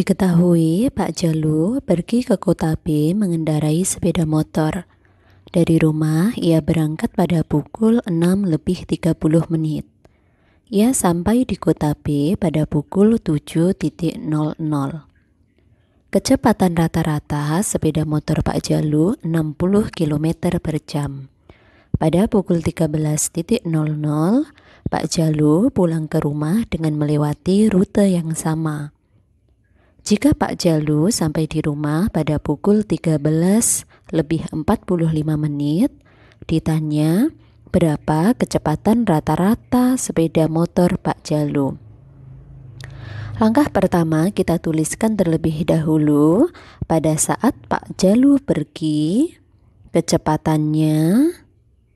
Diketahui Pak Jalu pergi ke Kota B mengendarai sepeda motor. Dari rumah ia berangkat pada pukul 6 lebih 30 menit. Ia sampai di Kota B pada pukul 7.00. Kecepatan rata-rata sepeda motor Pak Jalu 60 km per jam. Pada pukul 13.00, Pak Jalu pulang ke rumah dengan melewati rute yang sama. Jika Pak Jalu sampai di rumah pada pukul 13 lebih 45 menit, ditanya berapa kecepatan rata-rata sepeda motor Pak Jalu. Langkah pertama kita tuliskan terlebih dahulu pada saat Pak Jalu pergi, kecepatannya,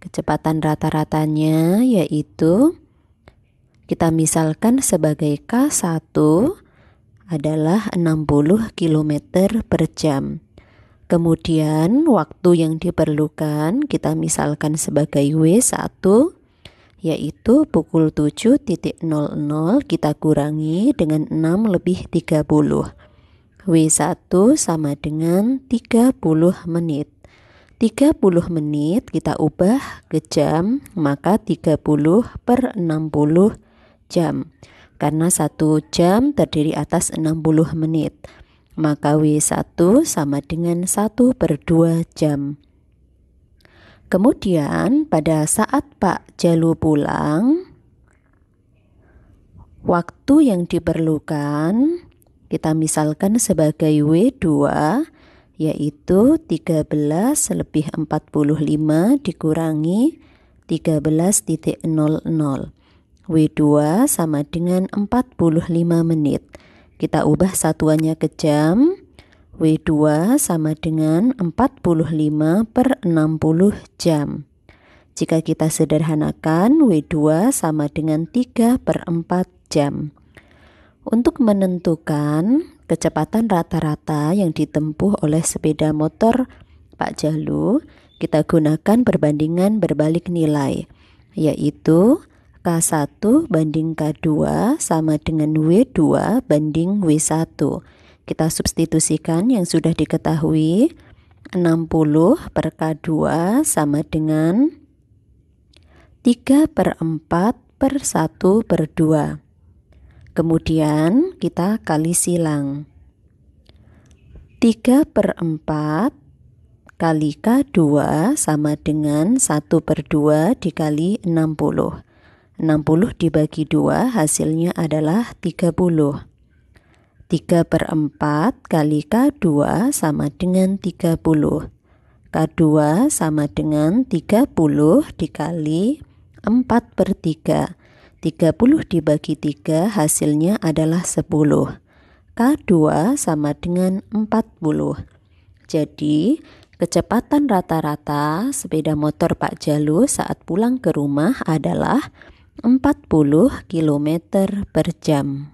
kecepatan rata-ratanya yaitu kita misalkan sebagai K1 adalah 60 km per jam. Kemudian waktu yang diperlukan kita misalkan sebagai W1 yaitu pukul 7.00 kita kurangi dengan 6 lebih 30. W1 sama dengan 30 menit. 30 menit kita ubah ke jam, maka 30 per 60 jam karena satu jam terdiri atas 60 menit. Maka W1 sama dengan 1 per 2 jam. Kemudian pada saat Pak Jalu pulang, waktu yang diperlukan kita misalkan sebagai W2 yaitu 13 lebih 45 dikurangi 13.00. W2 sama dengan 45 menit. Kita ubah satuannya ke jam. W2 sama dengan 45 per 60 jam. Jika kita sederhanakan, W2 sama dengan 3 per 4 jam. Untuk menentukan kecepatan rata-rata yang ditempuh oleh sepeda motor Pak Jalu, kita gunakan perbandingan berbalik nilai, yaitu K1 banding K2 sama dengan W2 banding W1. Kita substitusikan yang sudah diketahui 60 per K2 sama dengan 3 per 4 per 1 per 2. Kemudian kita kali silang. 3 per 4 kali K2 sama dengan 1 per 2 dikali 60. 60 dibagi 2 hasilnya adalah 30. 3 per 4 kali K2 sama dengan 30. K2 sama dengan 30 dikali 4 per 3. 30 dibagi 3 hasilnya adalah 10. K2 sama dengan 40. Jadi, kecepatan rata-rata sepeda motor Pak Jalu saat pulang ke rumah adalah km per jam.